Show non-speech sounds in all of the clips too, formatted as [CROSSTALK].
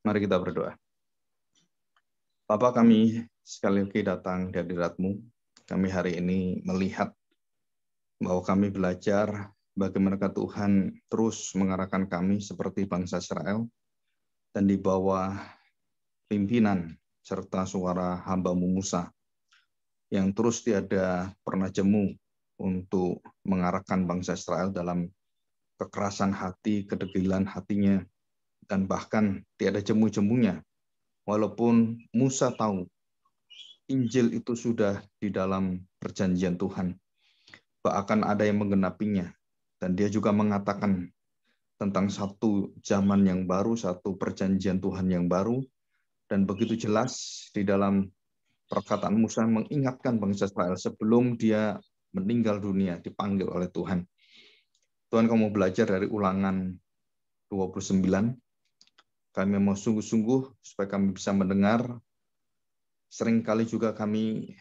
Mari kita berdoa. Bapa kami sekali lagi datang dari hadiratmu. Kami hari ini melihat bahwa kami belajar bagaimana Tuhan terus mengarahkan kami seperti bangsa Israel dan di bawah pimpinan serta suara hamba Musa yang terus tiada pernah jemu untuk mengarahkan bangsa Israel dalam kekerasan hati, kedegilan hatinya, dan bahkan tiada jemu-jemunya. Walaupun Musa tahu Injil itu sudah di dalam perjanjian Tuhan. Bahkan ada yang menggenapinya. Dan dia juga mengatakan tentang satu zaman yang baru, satu perjanjian Tuhan yang baru. Dan begitu jelas di dalam perkataan Musa mengingatkan bangsa Israel sebelum dia meninggal dunia, dipanggil oleh Tuhan. Tuhan kamu belajar dari ulangan 29 kami mau sungguh-sungguh supaya kami bisa mendengar. Seringkali juga kami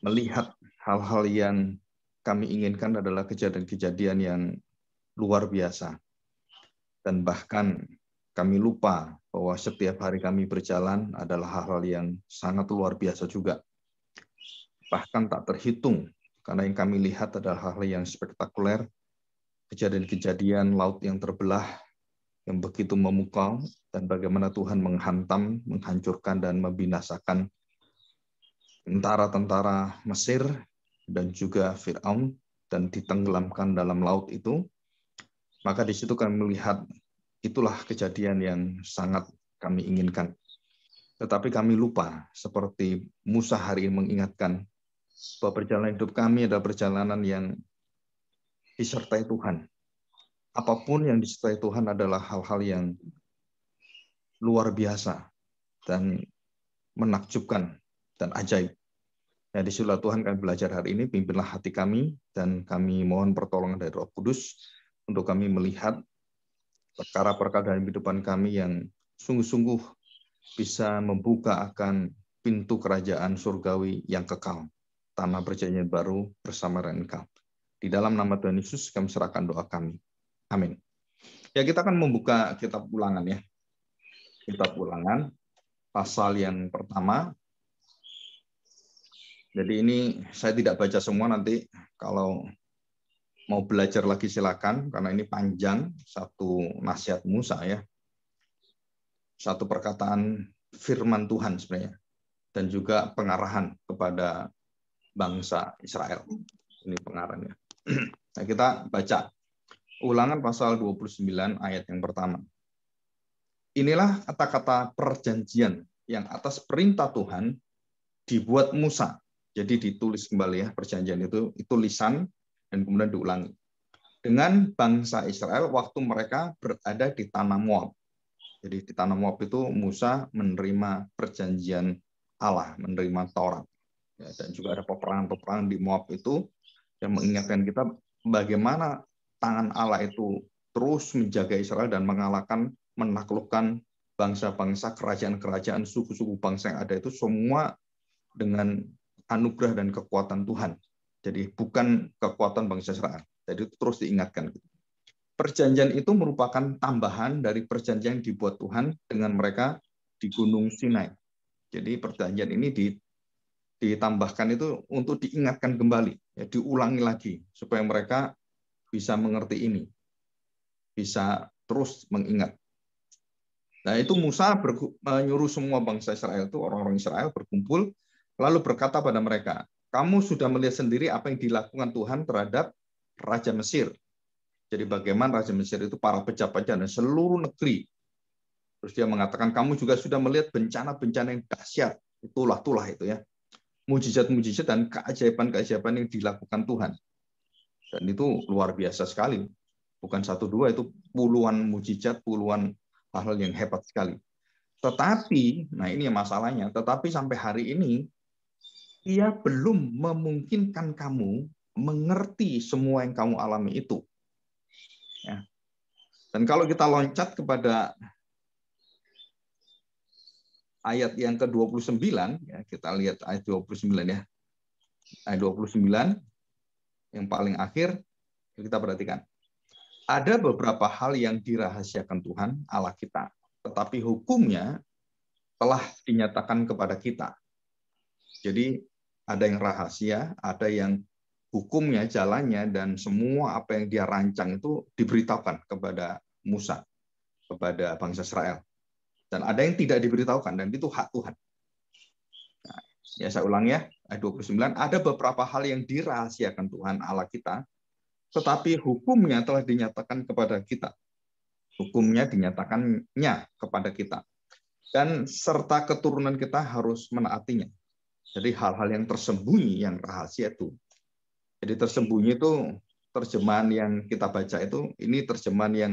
melihat hal-hal yang kami inginkan adalah kejadian-kejadian yang luar biasa. Dan bahkan kami lupa bahwa setiap hari kami berjalan adalah hal-hal yang sangat luar biasa juga. Bahkan tak terhitung, karena yang kami lihat adalah hal-hal yang spektakuler, kejadian-kejadian laut yang terbelah, yang begitu memukau dan bagaimana Tuhan menghantam, menghancurkan dan membinasakan tentara-tentara Mesir dan juga Firaun dan ditenggelamkan dalam laut itu. Maka di situ kami melihat itulah kejadian yang sangat kami inginkan. Tetapi kami lupa seperti Musa hari ini mengingatkan bahwa perjalanan hidup kami adalah perjalanan yang disertai Tuhan apapun yang disertai Tuhan adalah hal-hal yang luar biasa dan menakjubkan dan ajaib. Ya, di sila Tuhan kami belajar hari ini, pimpinlah hati kami, dan kami mohon pertolongan dari Roh Kudus untuk kami melihat perkara-perkara dalam kehidupan kami yang sungguh-sungguh bisa membuka akan pintu kerajaan surgawi yang kekal, tanah perjanjian baru bersama dengan Engkau. Di dalam nama Tuhan Yesus kami serahkan doa kami. Amin. Ya kita akan membuka kitab ulangan ya. Kitab ulangan pasal yang pertama. Jadi ini saya tidak baca semua nanti kalau mau belajar lagi silakan karena ini panjang satu nasihat Musa ya. Satu perkataan firman Tuhan sebenarnya dan juga pengarahan kepada bangsa Israel. Ini pengarangnya. [CLEARS THROAT] Nah, kita baca Ulangan pasal 29 ayat yang pertama. Inilah kata-kata perjanjian yang atas perintah Tuhan dibuat Musa. Jadi ditulis kembali ya perjanjian itu itu lisan dan kemudian diulangi. Dengan bangsa Israel waktu mereka berada di tanah Moab. Jadi di tanah Moab itu Musa menerima perjanjian Allah, menerima Taurat. Ya, dan juga ada peperangan-peperangan di Moab itu yang mengingatkan kita bagaimana tangan Allah itu terus menjaga Israel dan mengalahkan, menaklukkan bangsa-bangsa, kerajaan-kerajaan, suku-suku bangsa yang ada itu semua dengan anugerah dan kekuatan Tuhan. Jadi bukan kekuatan bangsa Israel. Jadi itu terus diingatkan. Perjanjian itu merupakan tambahan dari perjanjian yang dibuat Tuhan dengan mereka di Gunung Sinai. Jadi perjanjian ini di, ditambahkan itu untuk diingatkan kembali, ya, diulangi lagi supaya mereka bisa mengerti ini, bisa terus mengingat. Nah itu Musa menyuruh semua bangsa Israel itu orang-orang Israel berkumpul, lalu berkata pada mereka, kamu sudah melihat sendiri apa yang dilakukan Tuhan terhadap Raja Mesir. Jadi bagaimana Raja Mesir itu para pejabat dan seluruh negeri. Terus dia mengatakan, kamu juga sudah melihat bencana-bencana yang dahsyat. Itulah, itulah itu ya. Mujizat-mujizat dan keajaiban-keajaiban yang dilakukan Tuhan. Dan itu luar biasa sekali. Bukan satu dua, itu puluhan mujizat, puluhan hal yang hebat sekali. Tetapi, nah ini masalahnya, tetapi sampai hari ini, ia belum memungkinkan kamu mengerti semua yang kamu alami itu. Ya. Dan kalau kita loncat kepada ayat yang ke-29 ya kita lihat ayat 29 ya. Ayat 29 yang paling akhir kita perhatikan. Ada beberapa hal yang dirahasiakan Tuhan Allah kita, tetapi hukumnya telah dinyatakan kepada kita. Jadi ada yang rahasia, ada yang hukumnya, jalannya, dan semua apa yang dia rancang itu diberitahukan kepada Musa, kepada bangsa Israel. Dan ada yang tidak diberitahukan, dan itu hak Tuhan. Nah, ya saya ulang ya, ayat 29, ada beberapa hal yang dirahasiakan Tuhan Allah kita, tetapi hukumnya telah dinyatakan kepada kita. Hukumnya dinyatakannya kepada kita. Dan serta keturunan kita harus menaatinya. Jadi hal-hal yang tersembunyi, yang rahasia itu. Jadi tersembunyi itu terjemahan yang kita baca itu, ini terjemahan yang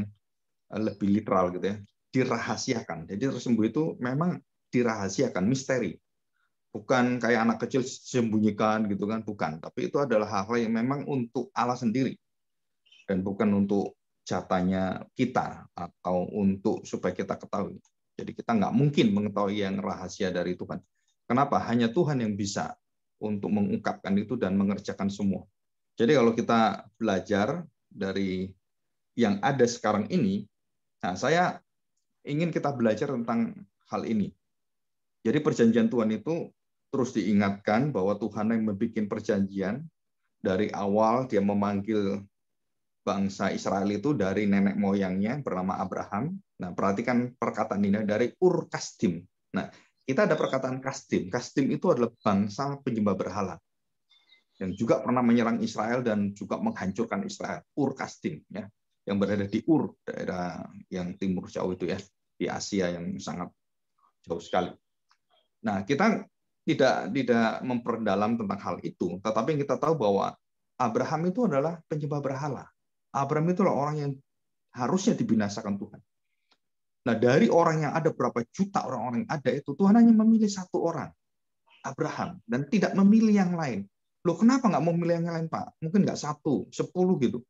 eh, lebih literal gitu ya. Dirahasiakan. Jadi tersembunyi itu memang dirahasiakan, misteri bukan kayak anak kecil sembunyikan gitu kan, bukan. Tapi itu adalah hal-hal yang memang untuk Allah sendiri dan bukan untuk catanya kita atau untuk supaya kita ketahui. Jadi kita nggak mungkin mengetahui yang rahasia dari Tuhan. Kenapa? Hanya Tuhan yang bisa untuk mengungkapkan itu dan mengerjakan semua. Jadi kalau kita belajar dari yang ada sekarang ini, nah saya ingin kita belajar tentang hal ini. Jadi perjanjian Tuhan itu terus diingatkan bahwa Tuhan yang membuat perjanjian dari awal dia memanggil bangsa Israel itu dari nenek moyangnya bernama Abraham. Nah, perhatikan perkataan ini dari Ur Kastim. Nah, kita ada perkataan Kastim. Kastim itu adalah bangsa penyembah berhala yang juga pernah menyerang Israel dan juga menghancurkan Israel. Ur Kastim ya, yang berada di Ur, daerah yang timur jauh itu ya, di Asia yang sangat jauh sekali. Nah, kita tidak tidak memperdalam tentang hal itu. Tetapi kita tahu bahwa Abraham itu adalah penyembah berhala. Abraham itulah orang yang harusnya dibinasakan Tuhan. Nah, dari orang yang ada berapa juta orang-orang yang ada itu, Tuhan hanya memilih satu orang, Abraham, dan tidak memilih yang lain. Loh, kenapa nggak mau memilih yang lain, Pak? Mungkin nggak satu, sepuluh gitu.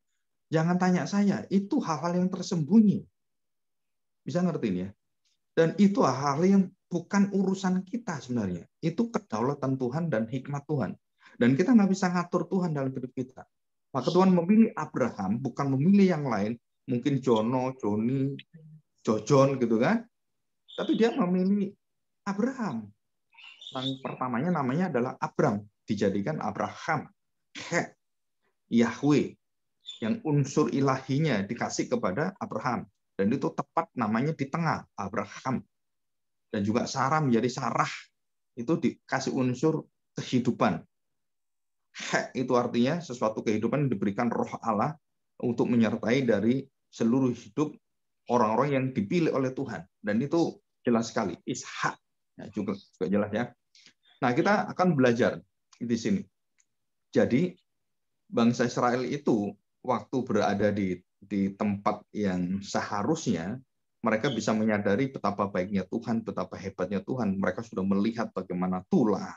Jangan tanya saya, itu hal-hal yang tersembunyi. Bisa ngerti ya? Dan itu hal-hal yang bukan urusan kita sebenarnya. Itu kedaulatan Tuhan dan hikmat Tuhan. Dan kita nggak bisa ngatur Tuhan dalam hidup kita. Maka Tuhan memilih Abraham, bukan memilih yang lain. Mungkin Jono, Joni, Jojon gitu kan. Tapi dia memilih Abraham. Yang pertamanya namanya adalah Abram. Dijadikan Abraham. He, Yahweh. Yang unsur ilahinya dikasih kepada Abraham. Dan itu tepat namanya di tengah, Abraham dan juga sarah menjadi sarah itu dikasih unsur kehidupan. Hak itu artinya sesuatu kehidupan yang diberikan roh Allah untuk menyertai dari seluruh hidup orang-orang yang dipilih oleh Tuhan. Dan itu jelas sekali, ishak. Ya, juga, juga jelas ya. Nah, kita akan belajar di sini. Jadi, bangsa Israel itu waktu berada di di tempat yang seharusnya mereka bisa menyadari betapa baiknya Tuhan, betapa hebatnya Tuhan. Mereka sudah melihat bagaimana tulah,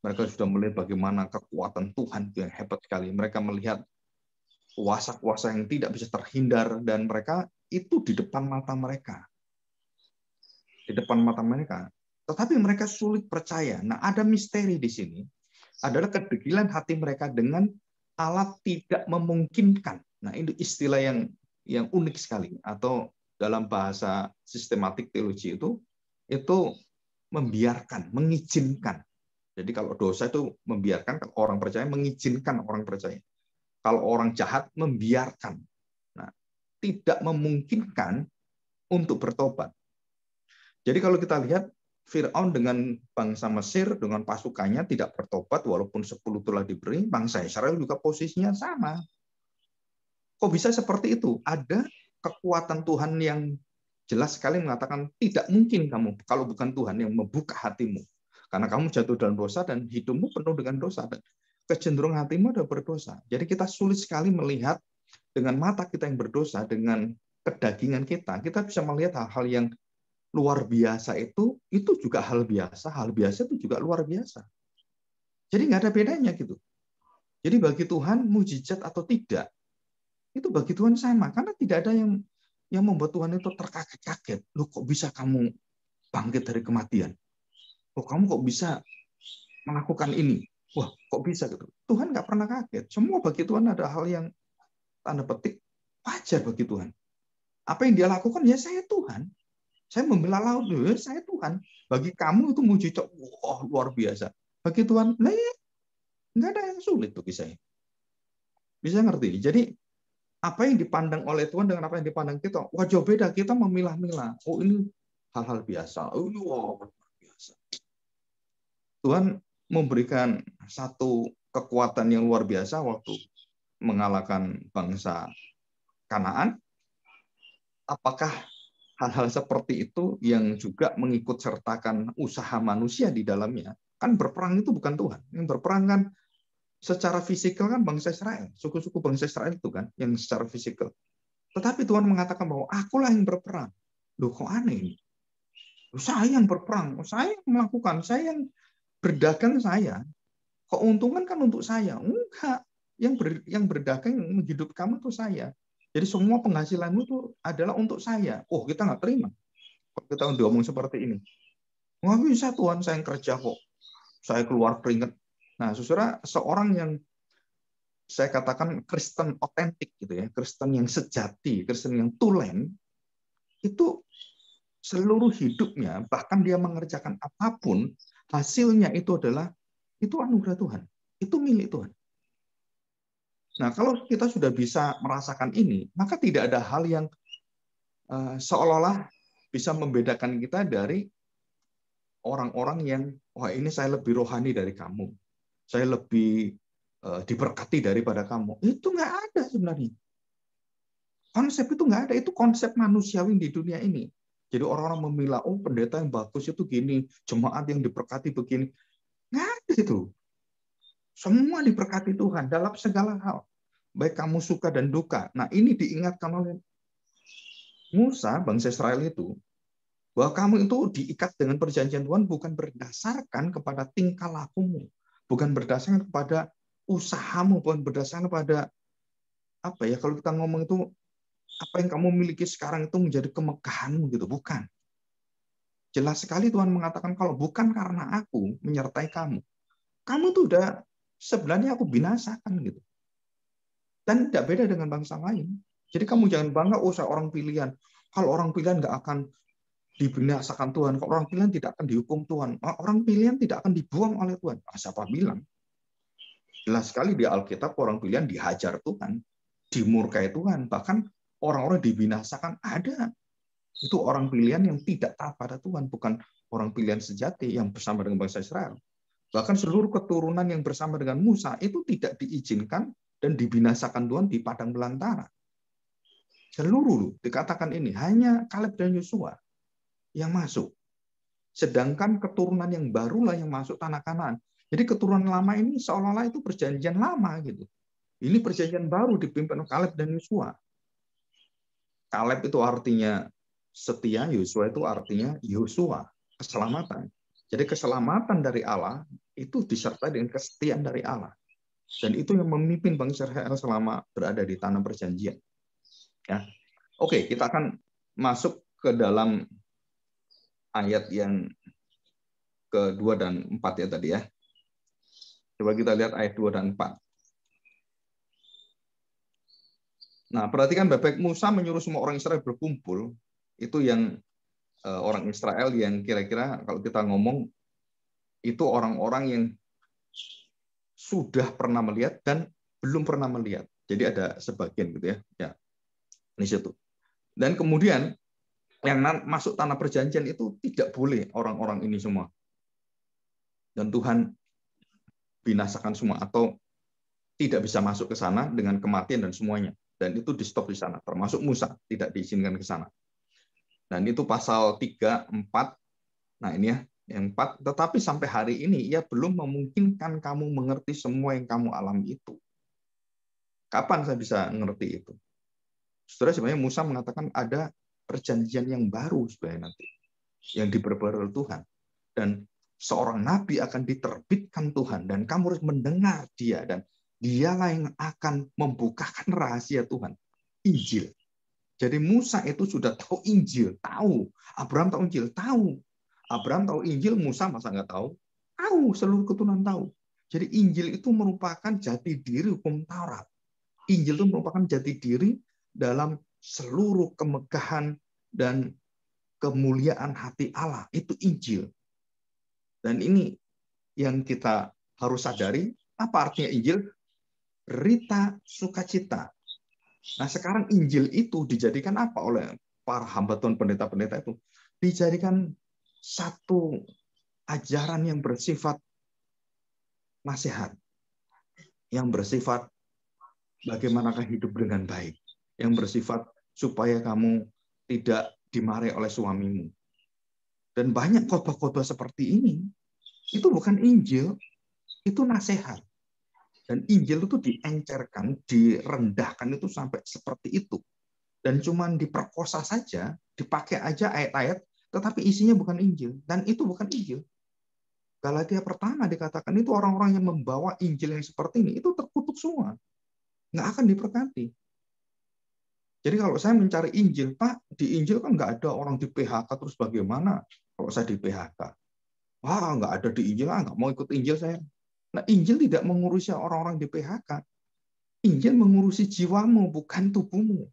mereka sudah melihat bagaimana kekuatan Tuhan yang hebat sekali. Mereka melihat kuasa-kuasa yang tidak bisa terhindar dan mereka itu di depan mata mereka. Di depan mata mereka. Tetapi mereka sulit percaya. Nah, ada misteri di sini. Adalah kedegilan hati mereka dengan alat tidak memungkinkan. Nah, ini istilah yang yang unik sekali atau dalam bahasa sistematik teologi itu itu membiarkan, mengizinkan. Jadi kalau dosa itu membiarkan, kalau orang percaya mengizinkan orang percaya. Kalau orang jahat membiarkan. Nah, tidak memungkinkan untuk bertobat. Jadi kalau kita lihat Fir'aun dengan bangsa Mesir, dengan pasukannya tidak bertobat walaupun 10 telah diberi, bangsa Israel juga posisinya sama. Kok bisa seperti itu? Ada kekuatan Tuhan yang jelas sekali mengatakan tidak mungkin kamu kalau bukan Tuhan yang membuka hatimu. Karena kamu jatuh dalam dosa dan hidupmu penuh dengan dosa dan kecenderungan hatimu adalah berdosa. Jadi kita sulit sekali melihat dengan mata kita yang berdosa, dengan kedagingan kita, kita bisa melihat hal-hal yang luar biasa itu, itu juga hal biasa, hal biasa itu juga luar biasa. Jadi nggak ada bedanya gitu. Jadi bagi Tuhan mujizat atau tidak, itu bagi Tuhan sama karena tidak ada yang yang membuat Tuhan itu terkaget-kaget. Lu kok bisa kamu bangkit dari kematian? lo kamu kok bisa melakukan ini? Wah kok bisa gitu? Tuhan nggak pernah kaget. Semua bagi Tuhan ada hal yang tanda petik wajar bagi Tuhan. Apa yang dia lakukan ya saya Tuhan. Saya membela laut, ya saya Tuhan. Bagi kamu itu mujizat, wah luar biasa. Bagi Tuhan, iya. nggak ada yang sulit tuh kisahnya. Bisa ngerti. Jadi apa yang dipandang oleh Tuhan dengan apa yang dipandang kita wah jauh beda kita memilah-milah oh ini hal-hal biasa oh ini wow, biasa Tuhan memberikan satu kekuatan yang luar biasa waktu mengalahkan bangsa Kanaan apakah hal-hal seperti itu yang juga mengikut sertakan usaha manusia di dalamnya kan berperang itu bukan Tuhan yang berperang kan secara fisikal kan bangsa Israel, suku-suku bangsa Israel itu kan yang secara fisikal. Tetapi Tuhan mengatakan bahwa akulah yang berperang. Loh kok aneh ini? Saya yang berperang, saya yang melakukan, saya yang berdagang saya. Keuntungan kan untuk saya. Enggak. Yang ber, yang berdagang yang menghidup kamu itu saya. Jadi semua penghasilanmu itu adalah untuk saya. Oh, kita nggak terima. Kalau kita ngomong seperti ini. Nggak bisa Tuhan, saya yang kerja kok. Saya keluar keringat Nah, saudara, seorang yang saya katakan Kristen otentik gitu ya, Kristen yang sejati, Kristen yang tulen, itu seluruh hidupnya, bahkan dia mengerjakan apapun, hasilnya itu adalah itu anugerah Tuhan, itu milik Tuhan. Nah, kalau kita sudah bisa merasakan ini, maka tidak ada hal yang uh, seolah-olah bisa membedakan kita dari orang-orang yang wah ini saya lebih rohani dari kamu saya lebih eh, diberkati daripada kamu. Itu nggak ada sebenarnya. Konsep itu nggak ada. Itu konsep manusiawi di dunia ini. Jadi orang-orang memilah, oh pendeta yang bagus itu gini, jemaat yang diberkati begini. Nggak ada itu. Semua diberkati Tuhan dalam segala hal. Baik kamu suka dan duka. Nah ini diingatkan oleh Musa, bangsa Israel itu, bahwa kamu itu diikat dengan perjanjian Tuhan bukan berdasarkan kepada tingkah lakumu, bukan berdasarkan kepada usahamu, bukan berdasarkan kepada apa ya kalau kita ngomong itu apa yang kamu miliki sekarang itu menjadi kemegahanmu gitu, bukan. Jelas sekali Tuhan mengatakan kalau bukan karena aku menyertai kamu, kamu tuh udah sebenarnya aku binasakan gitu. Dan tidak beda dengan bangsa lain. Jadi kamu jangan bangga, oh orang pilihan. Kalau orang pilihan nggak akan dibinasakan Tuhan. Kok orang pilihan tidak akan dihukum Tuhan. Ah, orang pilihan tidak akan dibuang oleh Tuhan. Ah, siapa bilang? Jelas sekali di Alkitab orang pilihan dihajar Tuhan, dimurkai Tuhan, bahkan orang-orang dibinasakan ada. Itu orang pilihan yang tidak taat pada Tuhan, bukan orang pilihan sejati yang bersama dengan bangsa Israel. Bahkan seluruh keturunan yang bersama dengan Musa itu tidak diizinkan dan dibinasakan Tuhan di padang belantara. Seluruh dikatakan ini hanya Kaleb dan Yosua yang masuk. Sedangkan keturunan yang barulah yang masuk tanah kanan. Jadi keturunan lama ini seolah-olah itu perjanjian lama gitu. Ini perjanjian baru dipimpin oleh Kaleb dan Yosua. Kaleb itu artinya setia, Yusua itu artinya Yosua, keselamatan. Jadi keselamatan dari Allah itu disertai dengan kesetiaan dari Allah. Dan itu yang memimpin bangsa Israel selama berada di tanah perjanjian. Ya. Oke, kita akan masuk ke dalam ayat yang kedua dan empat ya tadi ya. Coba kita lihat ayat dua dan empat. Nah, perhatikan bebek Musa menyuruh semua orang Israel berkumpul. Itu yang eh, orang Israel yang kira-kira kalau kita ngomong itu orang-orang yang sudah pernah melihat dan belum pernah melihat. Jadi ada sebagian gitu ya. Ya. Di situ. Dan kemudian yang masuk tanah perjanjian itu tidak boleh orang-orang ini semua. Dan Tuhan binasakan semua atau tidak bisa masuk ke sana dengan kematian dan semuanya. Dan itu di stop di sana, termasuk Musa tidak diizinkan ke sana. Dan itu pasal 3, 4. Nah ini ya, yang 4. Tetapi sampai hari ini ia belum memungkinkan kamu mengerti semua yang kamu alami itu. Kapan saya bisa mengerti itu? setelah sebenarnya Musa mengatakan ada perjanjian yang baru sebenarnya nanti yang diperbarui oleh Tuhan dan seorang nabi akan diterbitkan Tuhan dan kamu harus mendengar dia dan dialah yang akan membukakan rahasia Tuhan Injil jadi Musa itu sudah tahu Injil tahu Abraham tahu Injil tahu Abraham tahu Injil Musa masa nggak tahu tahu seluruh keturunan tahu jadi Injil itu merupakan jati diri hukum Taurat Injil itu merupakan jati diri dalam seluruh kemegahan dan kemuliaan hati Allah. Itu Injil. Dan ini yang kita harus sadari. Apa artinya Injil? Rita sukacita. Nah sekarang Injil itu dijadikan apa oleh para hamba Tuhan pendeta-pendeta itu? Dijadikan satu ajaran yang bersifat nasihat. Yang bersifat bagaimanakah hidup dengan baik. Yang bersifat supaya kamu tidak dimarahi oleh suamimu. Dan banyak khotbah-khotbah seperti ini, itu bukan Injil, itu nasihat. Dan Injil itu diencerkan, direndahkan itu sampai seperti itu. Dan cuman diperkosa saja, dipakai aja ayat-ayat, tetapi isinya bukan Injil. Dan itu bukan Injil. Galatia pertama dikatakan itu orang-orang yang membawa Injil yang seperti ini, itu terkutuk semua. Nggak akan diperkati jadi kalau saya mencari Injil, Pak, di Injil kan nggak ada orang di PHK, terus bagaimana kalau saya di PHK? Wah, nggak ada di Injil, ah, nggak mau ikut Injil saya. Nah, Injil tidak mengurusi orang-orang di PHK. Injil mengurusi jiwamu, bukan tubuhmu.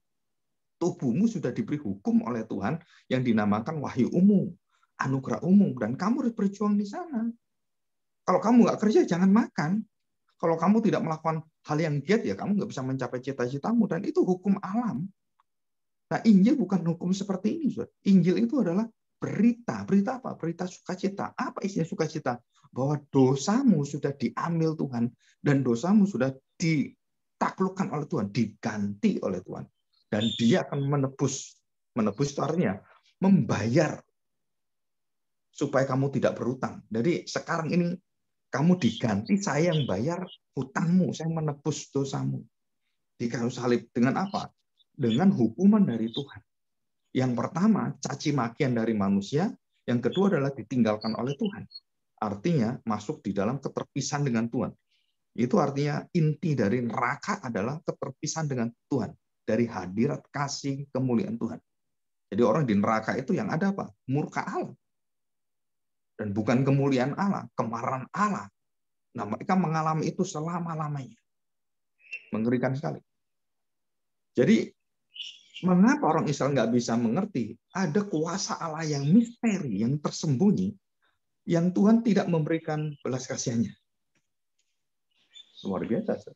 Tubuhmu sudah diberi hukum oleh Tuhan yang dinamakan wahyu umum, anugerah umum, dan kamu harus berjuang di sana. Kalau kamu nggak kerja, jangan makan. Kalau kamu tidak melakukan hal yang giat, ya kamu nggak bisa mencapai cita-citamu. Dan itu hukum alam Nah, Injil bukan hukum seperti ini, Saudara. Injil itu adalah berita. Berita apa? Berita sukacita. Apa isinya sukacita? Bahwa dosamu sudah diambil Tuhan dan dosamu sudah ditaklukkan oleh Tuhan, diganti oleh Tuhan. Dan dia akan menebus. Menebus itu artinya membayar supaya kamu tidak berutang. Jadi sekarang ini kamu diganti, saya yang bayar hutangmu, saya menebus dosamu. Di kayu salib dengan apa? dengan hukuman dari Tuhan. Yang pertama, caci makian dari manusia, yang kedua adalah ditinggalkan oleh Tuhan. Artinya masuk di dalam keterpisahan dengan Tuhan. Itu artinya inti dari neraka adalah keterpisahan dengan Tuhan, dari hadirat kasih kemuliaan Tuhan. Jadi orang di neraka itu yang ada apa? Murka Allah. Dan bukan kemuliaan Allah, kemarahan Allah. Nah, mereka mengalami itu selama-lamanya. Mengerikan sekali. Jadi Mengapa orang Israel nggak bisa mengerti? Ada kuasa Allah yang misteri, yang tersembunyi, yang Tuhan tidak memberikan belas kasihannya. Luar biasa.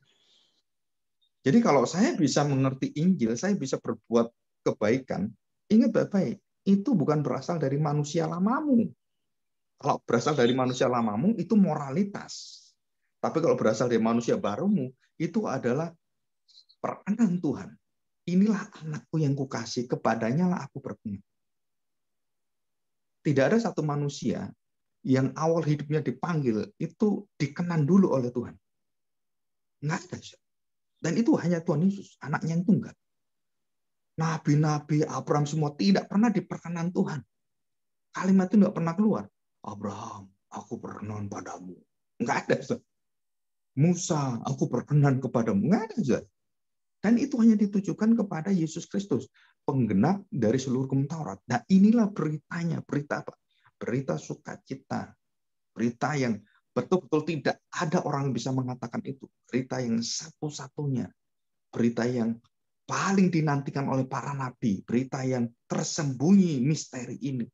Jadi kalau saya bisa mengerti Injil, saya bisa berbuat kebaikan, ingat baik-baik, itu bukan berasal dari manusia lamamu. Kalau berasal dari manusia lamamu, itu moralitas. Tapi kalau berasal dari manusia barumu, itu adalah peranan Tuhan inilah anakku yang kukasih, kepadanya lah aku berguna. Tidak ada satu manusia yang awal hidupnya dipanggil itu dikenan dulu oleh Tuhan. Enggak ada. Dan itu hanya Tuhan Yesus, anaknya yang tunggal. Nabi-nabi, Abraham semua tidak pernah diperkenan Tuhan. Kalimat itu enggak pernah keluar. Abraham, aku berkenan padamu. Enggak ada. Musa, aku berkenan kepadamu. Enggak ada. Dan itu hanya ditujukan kepada Yesus Kristus, penggenap dari seluruh hukum Taurat. Nah inilah beritanya, berita apa? Berita sukacita, berita yang betul-betul tidak ada orang bisa mengatakan itu. Berita yang satu-satunya, berita yang paling dinantikan oleh para nabi, berita yang tersembunyi misteri ini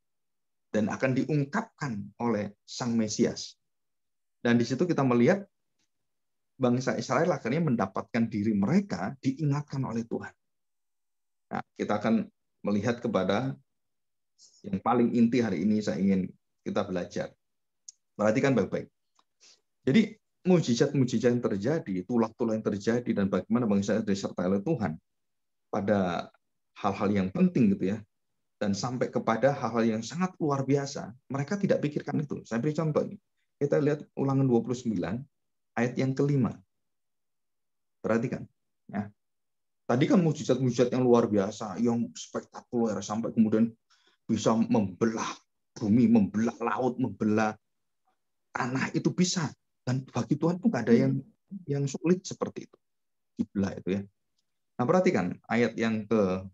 dan akan diungkapkan oleh Sang Mesias. Dan di situ kita melihat bangsa Israel akhirnya mendapatkan diri mereka diingatkan oleh Tuhan. Nah, kita akan melihat kepada yang paling inti hari ini saya ingin kita belajar. Perhatikan baik-baik. Jadi mujizat-mujizat yang terjadi, tulak-tulak yang terjadi, dan bagaimana bangsa Israel disertai oleh Tuhan pada hal-hal yang penting gitu ya, dan sampai kepada hal-hal yang sangat luar biasa, mereka tidak pikirkan itu. Saya beri contoh ini. Kita lihat ulangan 29, ayat yang kelima. Perhatikan. Ya. Tadi kan mujizat-mujizat yang luar biasa, yang spektakuler sampai kemudian bisa membelah bumi, membelah laut, membelah tanah itu bisa. Dan bagi Tuhan pun ada yang yang sulit seperti itu. Dibelah itu ya. Nah perhatikan ayat yang ke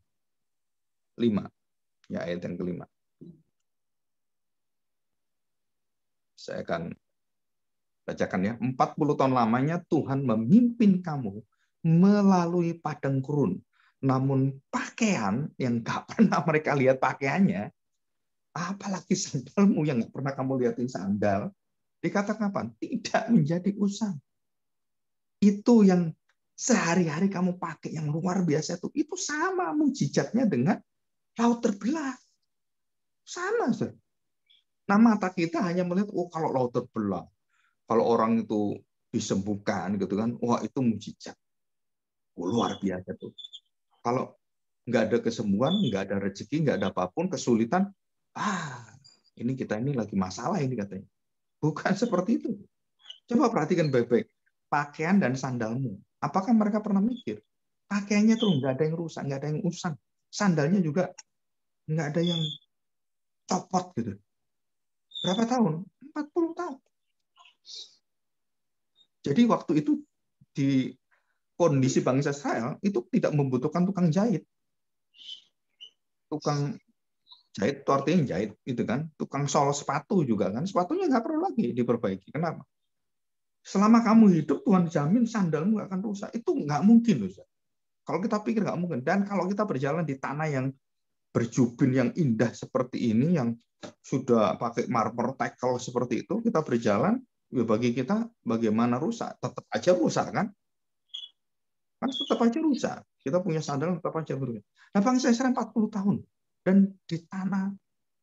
5. Ya ayat yang kelima. Saya akan Bacakan ya, 40 tahun lamanya Tuhan memimpin kamu melalui padang gurun. Namun pakaian yang nggak [LAUGHS] pernah mereka lihat pakaiannya, apalagi sandalmu yang nggak pernah kamu lihatin sandal, dikatakan apa? Tidak menjadi usang. Itu yang sehari-hari kamu pakai yang luar biasa itu, itu sama mujizatnya dengan laut terbelah. Sama, Sir. Nah, mata kita hanya melihat, oh kalau laut terbelah, kalau orang itu disembuhkan gitu kan, wah itu mujizat. Oh, luar biasa tuh. Kalau nggak ada kesembuhan, nggak ada rezeki, nggak ada apapun, kesulitan, ah ini kita ini lagi masalah ini katanya. Bukan [LAUGHS] seperti itu. Coba perhatikan baik-baik. Pakaian dan sandalmu. Apakah mereka pernah mikir? Pakaiannya tuh nggak ada yang rusak, nggak ada yang usang. Sandalnya juga nggak ada yang copot gitu. Berapa tahun? 40 tahun. Jadi waktu itu di kondisi bangsa saya itu tidak membutuhkan tukang jahit. Tukang jahit itu artinya jahit itu kan. Tukang sol sepatu juga kan. Sepatunya nggak perlu lagi diperbaiki. Kenapa? Selama kamu hidup Tuhan jamin sandalmu nggak akan rusak. Itu nggak mungkin loh. Kalau kita pikir nggak mungkin. Dan kalau kita berjalan di tanah yang berjubin yang indah seperti ini, yang sudah pakai marmer tackle seperti itu, kita berjalan Ya bagi kita bagaimana rusak? Tetap aja rusak kan? Kan tetap aja rusak. Kita punya sandal tetap aja rusak. Nah bangsa Israel 40 tahun dan di tanah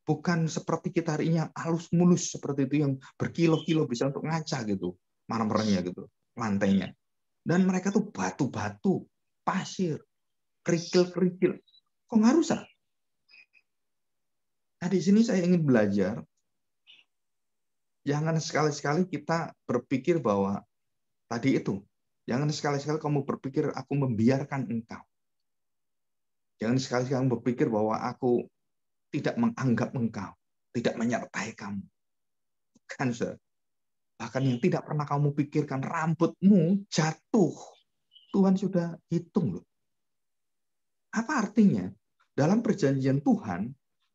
bukan seperti kita hari ini yang halus mulus seperti itu yang berkilo-kilo bisa untuk ngaca gitu marmernya gitu lantainya dan mereka tuh batu-batu pasir kerikil-kerikil kok nggak rusak nah di sini saya ingin belajar jangan sekali-sekali kita berpikir bahwa tadi itu, jangan sekali-sekali kamu berpikir aku membiarkan engkau. Jangan sekali-sekali berpikir bahwa aku tidak menganggap engkau, tidak menyertai kamu. Bukan, sir. Bahkan yang tidak pernah kamu pikirkan, rambutmu jatuh. Tuhan sudah hitung loh. Apa artinya? Dalam perjanjian Tuhan,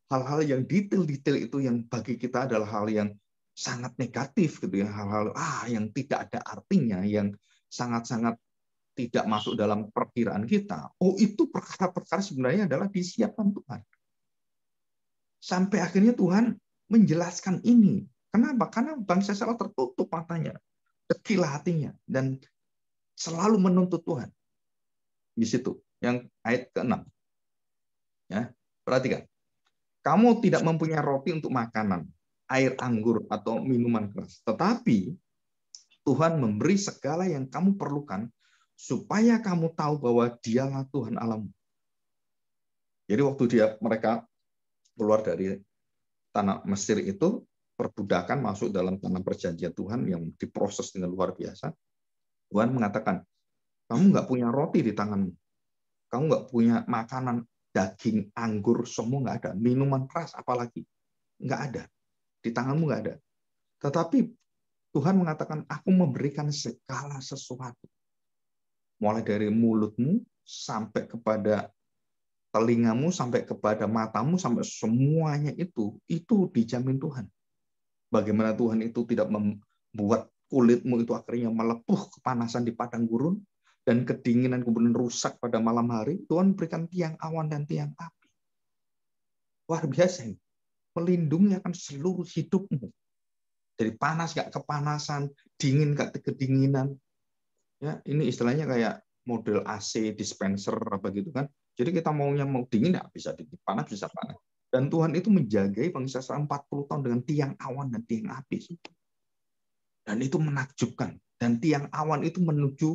hal-hal yang detail-detail itu yang bagi kita adalah hal yang sangat negatif gitu ya hal-hal ah yang tidak ada artinya yang sangat-sangat tidak masuk dalam perkiraan kita oh itu perkara-perkara sebenarnya adalah disiapkan Tuhan sampai akhirnya Tuhan menjelaskan ini kenapa karena bangsa Israel tertutup matanya kecil hatinya dan selalu menuntut Tuhan di situ yang ayat ke-6 ya perhatikan kamu tidak mempunyai roti untuk makanan air anggur atau minuman keras. Tetapi Tuhan memberi segala yang kamu perlukan supaya kamu tahu bahwa dialah Tuhan alam. Jadi waktu dia mereka keluar dari tanah Mesir itu perbudakan masuk dalam tanah perjanjian Tuhan yang diproses dengan luar biasa. Tuhan mengatakan, kamu nggak punya roti di tanganmu, kamu nggak punya makanan daging, anggur, semua nggak ada, minuman keras apalagi nggak ada. Di tanganmu nggak ada. Tetapi Tuhan mengatakan, aku memberikan segala sesuatu. Mulai dari mulutmu, sampai kepada telingamu, sampai kepada matamu, sampai semuanya itu, itu dijamin Tuhan. Bagaimana Tuhan itu tidak membuat kulitmu itu akhirnya melepuh kepanasan di padang gurun, dan kedinginan kemudian rusak pada malam hari, Tuhan berikan tiang awan dan tiang api. Luar biasa ini melindungi akan seluruh hidupmu. Dari panas gak kepanasan, dingin gak kedinginan. Ya, ini istilahnya kayak model AC dispenser apa gitu kan. Jadi kita maunya mau dingin gak bisa dingin, panas bisa panas. Dan Tuhan itu menjagai bangsa Israel 40 tahun dengan tiang awan dan tiang api. Dan itu menakjubkan. Dan tiang awan itu menuju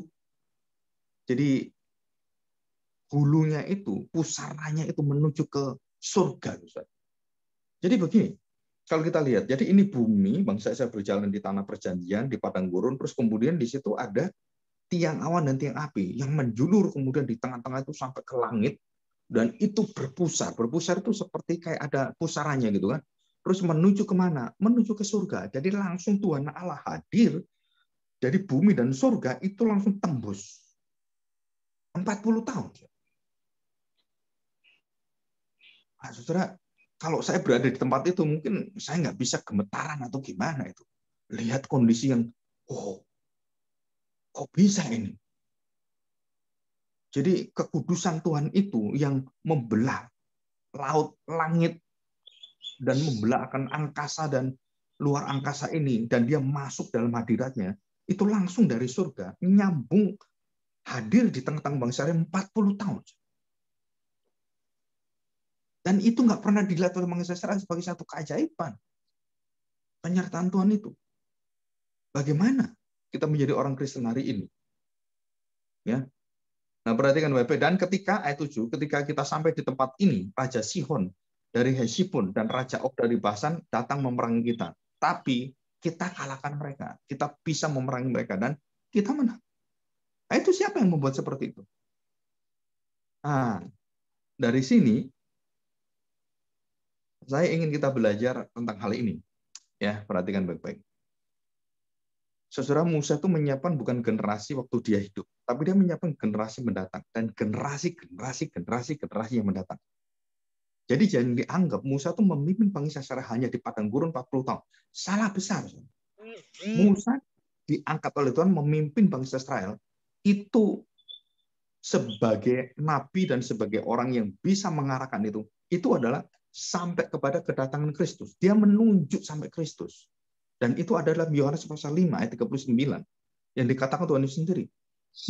jadi hulunya itu, pusaranya itu menuju ke surga. Ustaz. Jadi begini, kalau kita lihat, jadi ini bumi, bangsa saya berjalan di tanah perjanjian, di padang gurun, terus kemudian di situ ada tiang awan dan tiang api yang menjulur kemudian di tengah-tengah itu sampai ke langit dan itu berpusar. Berpusar itu seperti kayak ada pusarannya gitu kan. Terus menuju kemana? Menuju ke surga. Jadi langsung Tuhan Allah hadir. Jadi bumi dan surga itu langsung tembus. 40 tahun. Nah, saudara, kalau saya berada di tempat itu mungkin saya nggak bisa gemetaran atau gimana itu. Lihat kondisi yang, oh, kok bisa ini? Jadi kekudusan Tuhan itu yang membelah laut, langit, dan membelah akan angkasa dan luar angkasa ini, dan dia masuk dalam hadiratnya, itu langsung dari surga, nyambung hadir di tengah-tengah bangsa 40 tahun. Dan itu nggak pernah dilihat oleh manusia secara sebagai satu keajaiban. Penyertaan Tuhan itu. Bagaimana kita menjadi orang Kristen hari ini? Ya. Nah, perhatikan WP. Dan ketika ayat 7, ketika kita sampai di tempat ini, Raja Sihon dari Hesipun dan Raja Og dari Basan datang memerangi kita. Tapi kita kalahkan mereka. Kita bisa memerangi mereka dan kita menang. Nah, itu siapa yang membuat seperti itu? Nah, dari sini saya ingin kita belajar tentang hal ini. Ya, perhatikan baik-baik. Saudara Musa itu menyiapkan bukan generasi waktu dia hidup, tapi dia menyiapkan generasi mendatang dan generasi generasi generasi generasi yang mendatang. Jadi jangan dianggap Musa itu memimpin bangsa secara hanya di padang gurun 40 tahun. Salah besar. Musa diangkat oleh Tuhan memimpin bangsa Israel itu sebagai nabi dan sebagai orang yang bisa mengarahkan itu, itu adalah sampai kepada kedatangan Kristus. Dia menunjuk sampai Kristus. Dan itu adalah Yohanes pasal 5 ayat 39 yang dikatakan Tuhan Yesus sendiri.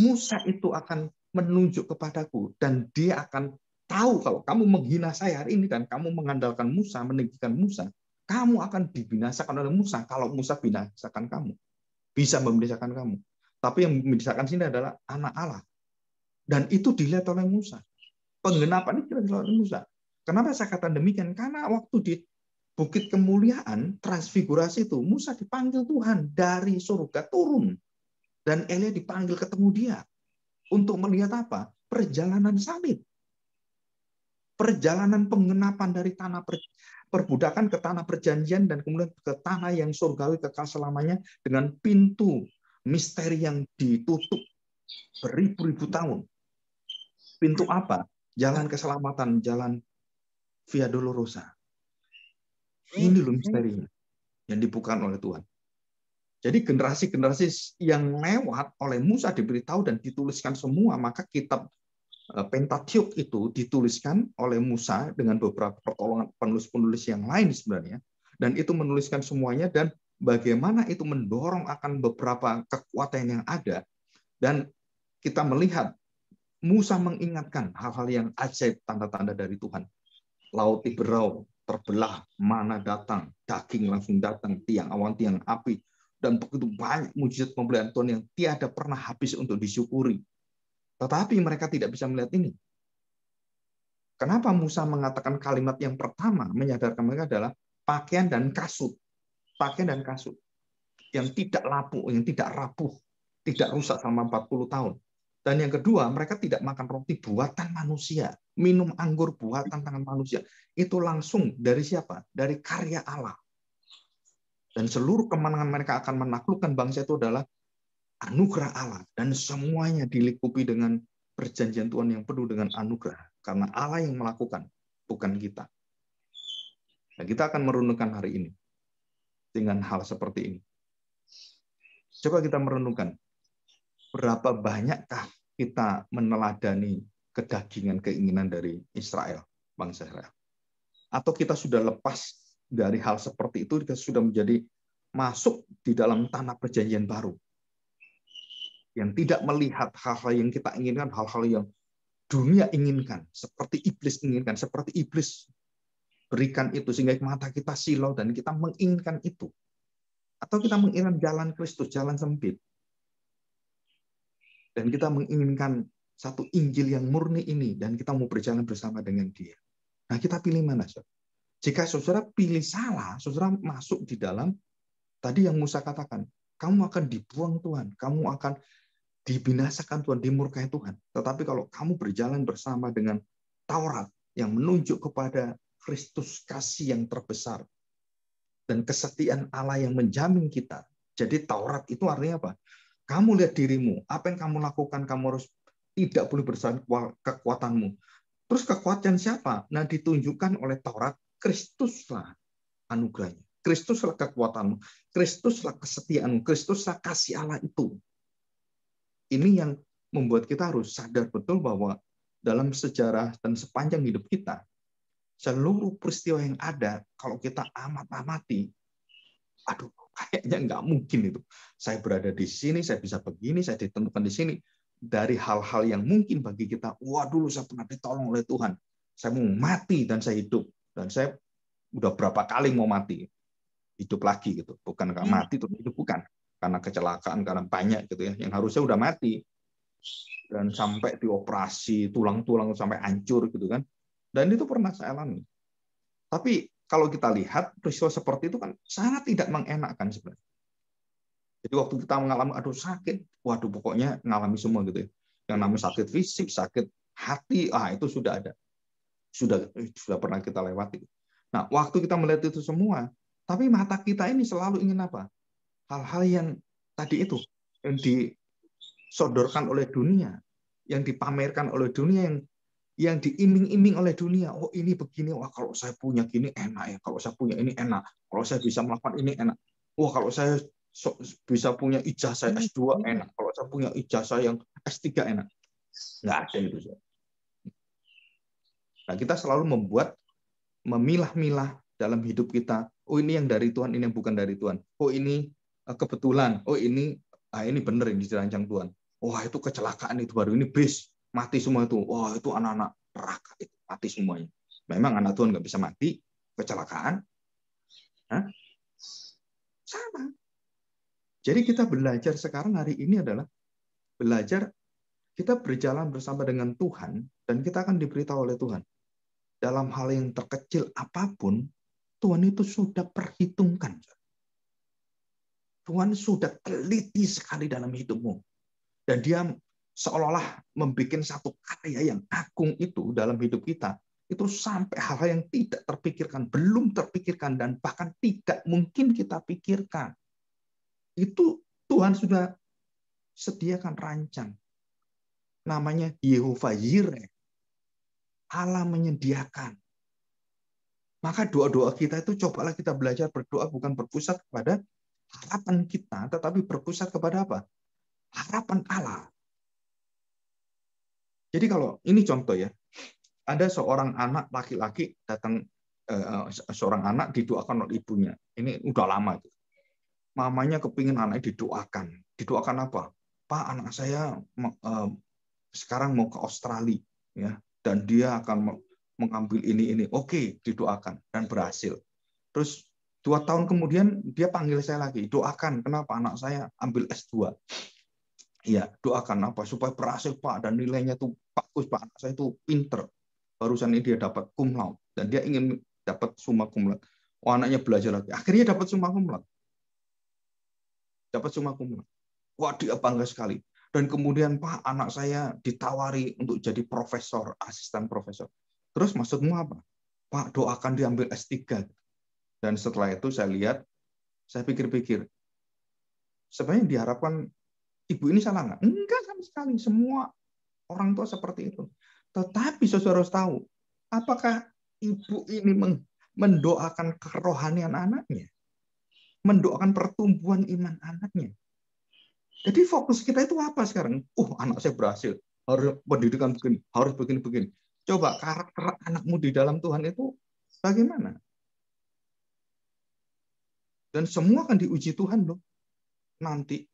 Musa itu akan menunjuk kepadaku dan dia akan tahu kalau kamu menghina saya hari ini dan kamu mengandalkan Musa, meninggikan Musa, kamu akan dibinasakan oleh Musa kalau Musa binasakan kamu. Bisa membinasakan kamu. Tapi yang membinasakan sini adalah anak Allah. Dan itu dilihat oleh Musa. Penggenapan itu dilihat oleh Musa. Kenapa saya katakan demikian? Karena waktu di Bukit Kemuliaan, transfigurasi itu, Musa dipanggil Tuhan dari surga turun. Dan Elia dipanggil ketemu dia. Untuk melihat apa? Perjalanan salib. Perjalanan pengenapan dari tanah per, perbudakan ke tanah perjanjian dan kemudian ke tanah yang surgawi kekal selamanya dengan pintu misteri yang ditutup beribu-ribu tahun. Pintu apa? Jalan keselamatan, jalan via dolorosa. Ini loh hmm. misterinya yang dibukakan oleh Tuhan. Jadi generasi-generasi yang lewat oleh Musa diberitahu dan dituliskan semua, maka kitab eh, Pentateuch itu dituliskan oleh Musa dengan beberapa pertolongan penulis-penulis yang lain sebenarnya, dan itu menuliskan semuanya dan bagaimana itu mendorong akan beberapa kekuatan yang ada dan kita melihat Musa mengingatkan hal-hal yang ajaib tanda-tanda dari Tuhan laut Tiberau terbelah, mana datang, daging langsung datang, tiang awan, tiang api, dan begitu banyak mujizat pemberian Tuhan yang tiada pernah habis untuk disyukuri. Tetapi mereka tidak bisa melihat ini. Kenapa Musa mengatakan kalimat yang pertama menyadarkan mereka adalah pakaian dan kasut. Pakaian dan kasut yang tidak lapuk, yang tidak rapuh, tidak rusak selama 40 tahun. Dan yang kedua, mereka tidak makan roti buatan manusia, minum anggur buatan tangan manusia. Itu langsung dari siapa? Dari karya Allah. Dan seluruh kemenangan mereka akan menaklukkan bangsa itu adalah anugerah Allah. Dan semuanya diliputi dengan perjanjian Tuhan yang penuh dengan anugerah. Karena Allah yang melakukan, bukan kita. Nah, kita akan merenungkan hari ini dengan hal seperti ini. Coba kita merenungkan berapa banyakkah kita meneladani kedagingan keinginan dari Israel, bangsa Israel. Atau kita sudah lepas dari hal seperti itu, kita sudah menjadi masuk di dalam tanah perjanjian baru. Yang tidak melihat hal-hal yang kita inginkan, hal-hal yang dunia inginkan, seperti iblis inginkan, seperti iblis berikan itu sehingga mata kita silau dan kita menginginkan itu. Atau kita menginginkan jalan Kristus, jalan sempit, dan kita menginginkan satu Injil yang murni ini dan kita mau berjalan bersama dengan dia. Nah, kita pilih mana, Saudara? Jika Saudara pilih salah, Saudara masuk di dalam tadi yang Musa katakan, kamu akan dibuang Tuhan, kamu akan dibinasakan Tuhan, dimurkai Tuhan. Tetapi kalau kamu berjalan bersama dengan Taurat yang menunjuk kepada Kristus kasih yang terbesar dan kesetiaan Allah yang menjamin kita. Jadi Taurat itu artinya apa? Kamu lihat dirimu, apa yang kamu lakukan, kamu harus tidak boleh bersaing kekuatanmu. Terus kekuatan siapa? Nah ditunjukkan oleh Taurat, Kristuslah anugerahnya. Kristuslah kekuatanmu, Kristuslah kesetiaanmu, Kristuslah kasih Allah itu. Ini yang membuat kita harus sadar betul bahwa dalam sejarah dan sepanjang hidup kita, seluruh peristiwa yang ada, kalau kita amat-amati, aduh, kayaknya nggak mungkin itu. Saya berada di sini, saya bisa begini, saya ditentukan di sini. Dari hal-hal yang mungkin bagi kita, wah dulu saya pernah ditolong oleh Tuhan. Saya mau mati dan saya hidup. Dan saya udah berapa kali mau mati. Hidup lagi gitu. Bukan karena hmm. mati terus hidup, bukan. Karena kecelakaan, karena banyak gitu ya. Yang harusnya udah mati. Dan sampai dioperasi, tulang-tulang sampai hancur gitu kan. Dan itu pernah saya alami. Tapi kalau kita lihat peristiwa seperti itu kan sangat tidak mengenakan sebenarnya. Jadi waktu kita mengalami aduh sakit, waduh pokoknya mengalami semua gitu ya. Yang namanya iya. sakit fisik, sakit hati, ah itu sudah ada. Sudah sudah pernah kita lewati. Nah, waktu kita melihat itu semua, tapi mata kita ini selalu ingin apa? Hal-hal yang tadi itu yang disodorkan oleh dunia, yang dipamerkan oleh dunia yang yang diiming-iming oleh dunia. Oh ini begini, wah kalau saya punya gini enak ya, kalau saya punya ini enak, kalau saya bisa melakukan ini enak. Wah kalau saya bisa punya ijazah S2 enak, kalau saya punya ijazah yang S3 enak. Nggak ada itu. Nah, kita selalu membuat memilah-milah dalam hidup kita. Oh ini yang dari Tuhan, ini yang bukan dari Tuhan. Oh ini eh, kebetulan. Oh ini ah ini benar yang dirancang Tuhan. Wah itu kecelakaan itu baru ini bis mati semua itu. Wah, itu anak-anak neraka itu mati semuanya. Memang anak Tuhan nggak bisa mati kecelakaan. Hah? Sama. Jadi kita belajar sekarang hari ini adalah belajar kita berjalan bersama dengan Tuhan dan kita akan diberitahu oleh Tuhan. Dalam hal yang terkecil apapun, Tuhan itu sudah perhitungkan. Tuhan sudah teliti sekali dalam hidupmu. Dan dia seolah-olah membuat satu karya yang agung itu dalam hidup kita itu sampai hal-hal yang tidak terpikirkan, belum terpikirkan dan bahkan tidak mungkin kita pikirkan. Itu Tuhan sudah sediakan rancang. Namanya Yehova Yireh. Allah menyediakan. Maka doa-doa kita itu cobalah kita belajar berdoa bukan berpusat kepada harapan kita, tetapi berpusat kepada apa? Harapan Allah jadi kalau ini contoh ya, ada seorang anak laki-laki datang eh, seorang anak didoakan oleh ibunya. Ini udah lama itu. Mamanya kepingin anaknya didoakan. Didoakan apa? Pak, anak saya eh, sekarang mau ke Australia, ya, dan dia akan mengambil ini ini. Oke, didoakan dan berhasil. Terus dua tahun kemudian dia panggil saya lagi, doakan kenapa anak saya ambil S2. Iya, doakan apa supaya berhasil Pak dan nilainya tuh bagus Pak. Anak saya itu pinter. Barusan ini dia dapat cum laude dan dia ingin dapat summa cum laude. Oh, anaknya belajar lagi. Akhirnya dapat summa cum laude. Dapat summa cum laude. Wah, dia bangga sekali. Dan kemudian Pak, anak saya ditawari untuk jadi profesor, asisten profesor. Terus maksudmu apa? Pak, doakan diambil S3. Dan setelah itu saya lihat, saya pikir-pikir. Sebenarnya diharapkan ibu ini salah nggak? Enggak sama sekali. Semua orang tua seperti itu. Tetapi saudara harus tahu, apakah ibu ini mendoakan kerohanian anaknya? Mendoakan pertumbuhan iman anaknya? Jadi fokus kita itu apa sekarang? Uh, anak saya berhasil. Harus pendidikan begini, harus begini-begini. Coba karakter anakmu di dalam Tuhan itu bagaimana? Dan semua akan diuji Tuhan loh nanti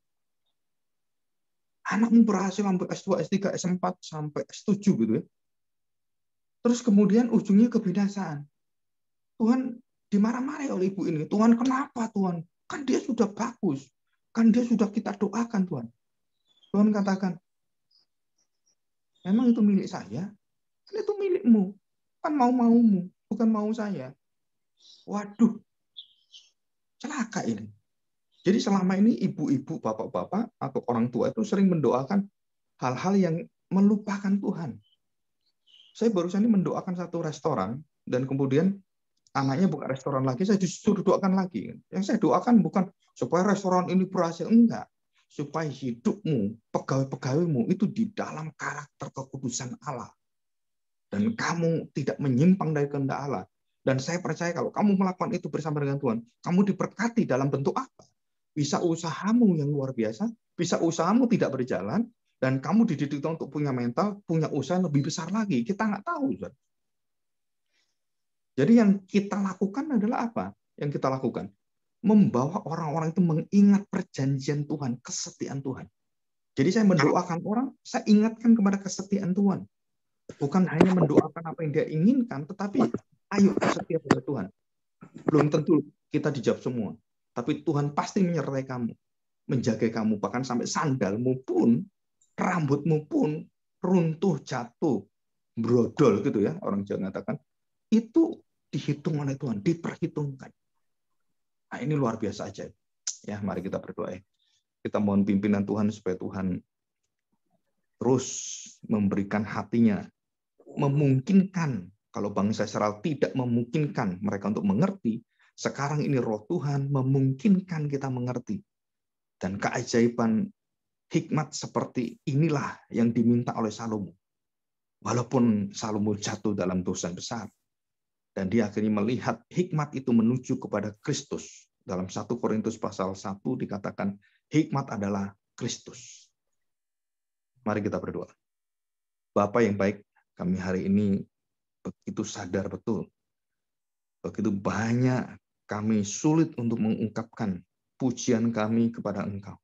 anakmu berhasil sampai S2, S3, S4, sampai S7 gitu ya. Terus kemudian ujungnya kebinasaan. Tuhan dimarah-marahi oleh ibu ini. Tuhan kenapa Tuhan? Kan dia sudah bagus. Kan dia sudah kita doakan Tuhan. Tuhan katakan, memang itu milik saya. Kan itu milikmu. Kan mau-maumu, bukan mau saya. Waduh, celaka ini. Jadi selama ini ibu-ibu, bapak-bapak, atau orang tua itu sering mendoakan hal-hal yang melupakan Tuhan. Saya barusan ini mendoakan satu restoran, dan kemudian anaknya buka restoran lagi, saya disuruh doakan lagi. Yang saya doakan bukan supaya restoran ini berhasil, enggak. Supaya hidupmu, pegawai-pegawaimu itu di dalam karakter kekudusan Allah. Dan kamu tidak menyimpang dari kehendak Allah. Dan saya percaya kalau kamu melakukan itu bersama dengan Tuhan, kamu diberkati dalam bentuk apa? bisa usahamu yang luar biasa, bisa usahamu tidak berjalan, dan kamu dididik untuk punya mental, punya usaha yang lebih besar lagi. Kita nggak tahu. Jadi yang kita lakukan adalah apa? Yang kita lakukan membawa orang-orang itu mengingat perjanjian Tuhan, kesetiaan Tuhan. Jadi saya mendoakan orang, saya ingatkan kepada kesetiaan Tuhan. Bukan hanya mendoakan apa yang dia inginkan, tetapi ayo setia pada Tuhan. Belum tentu kita dijawab semua. Tapi Tuhan pasti menyertai kamu, menjaga kamu, bahkan sampai sandalmu pun, rambutmu pun runtuh, jatuh, brodol gitu ya, orang Jawa mengatakan. Itu dihitung oleh Tuhan, diperhitungkan. Nah, ini luar biasa aja. Ya, mari kita berdoa. ya, Kita mohon pimpinan Tuhan supaya Tuhan terus memberikan hatinya, memungkinkan kalau bangsa Israel tidak memungkinkan mereka untuk mengerti, sekarang ini roh Tuhan memungkinkan kita mengerti. Dan keajaiban hikmat seperti inilah yang diminta oleh Salomo. Walaupun Salomo jatuh dalam dosa besar, dan dia akhirnya melihat hikmat itu menuju kepada Kristus. Dalam 1 Korintus pasal 1 dikatakan hikmat adalah Kristus. Mari kita berdoa. Bapak yang baik, kami hari ini begitu sadar betul. Begitu banyak kami sulit untuk mengungkapkan pujian kami kepada Engkau.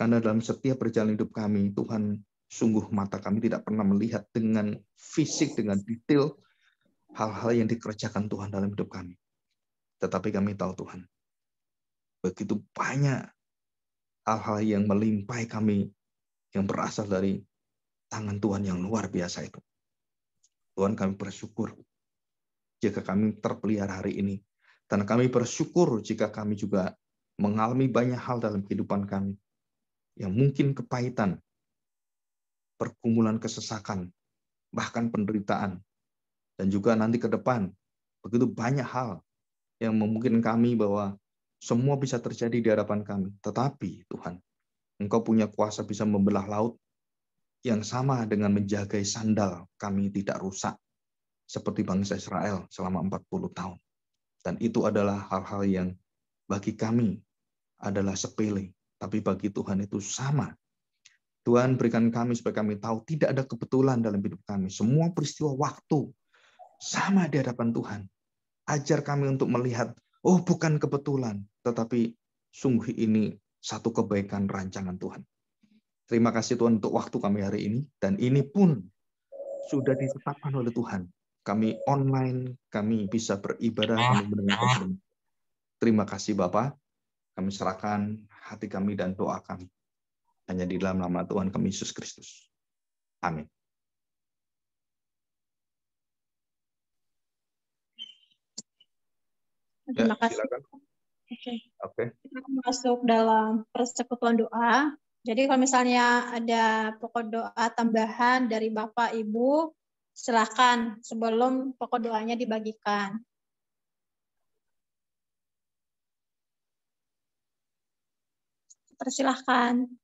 Karena dalam setiap perjalanan hidup kami, Tuhan, sungguh mata kami tidak pernah melihat dengan fisik, dengan detail, hal-hal yang dikerjakan Tuhan dalam hidup kami. Tetapi kami tahu Tuhan, begitu banyak hal-hal yang melimpai kami yang berasal dari tangan Tuhan yang luar biasa itu. Tuhan kami bersyukur jika kami terpelihara hari ini dan kami bersyukur jika kami juga mengalami banyak hal dalam kehidupan kami yang mungkin kepahitan, pergumulan kesesakan, bahkan penderitaan. Dan juga nanti ke depan, begitu banyak hal yang memungkinkan kami bahwa semua bisa terjadi di hadapan kami. Tetapi Tuhan, Engkau punya kuasa bisa membelah laut yang sama dengan menjaga sandal kami tidak rusak seperti bangsa Israel selama 40 tahun. Dan itu adalah hal-hal yang bagi kami adalah sepele, tapi bagi Tuhan itu sama. Tuhan berikan kami supaya kami tahu tidak ada kebetulan dalam hidup kami. Semua peristiwa waktu sama di hadapan Tuhan. Ajar kami untuk melihat, oh bukan kebetulan, tetapi sungguh ini satu kebaikan rancangan Tuhan. Terima kasih Tuhan untuk waktu kami hari ini, dan ini pun sudah ditetapkan oleh Tuhan kami online, kami bisa beribadah, kami Terima kasih Bapak. Kami serahkan hati kami dan doa kami. Hanya di dalam nama Tuhan kami Yesus Kristus. Amin. Terima kasih. Ya, ya Oke. Okay. Kita okay. masuk dalam persekutuan doa. Jadi kalau misalnya ada pokok doa tambahan dari Bapak Ibu, Silahkan sebelum pokok doanya dibagikan. Persilahkan.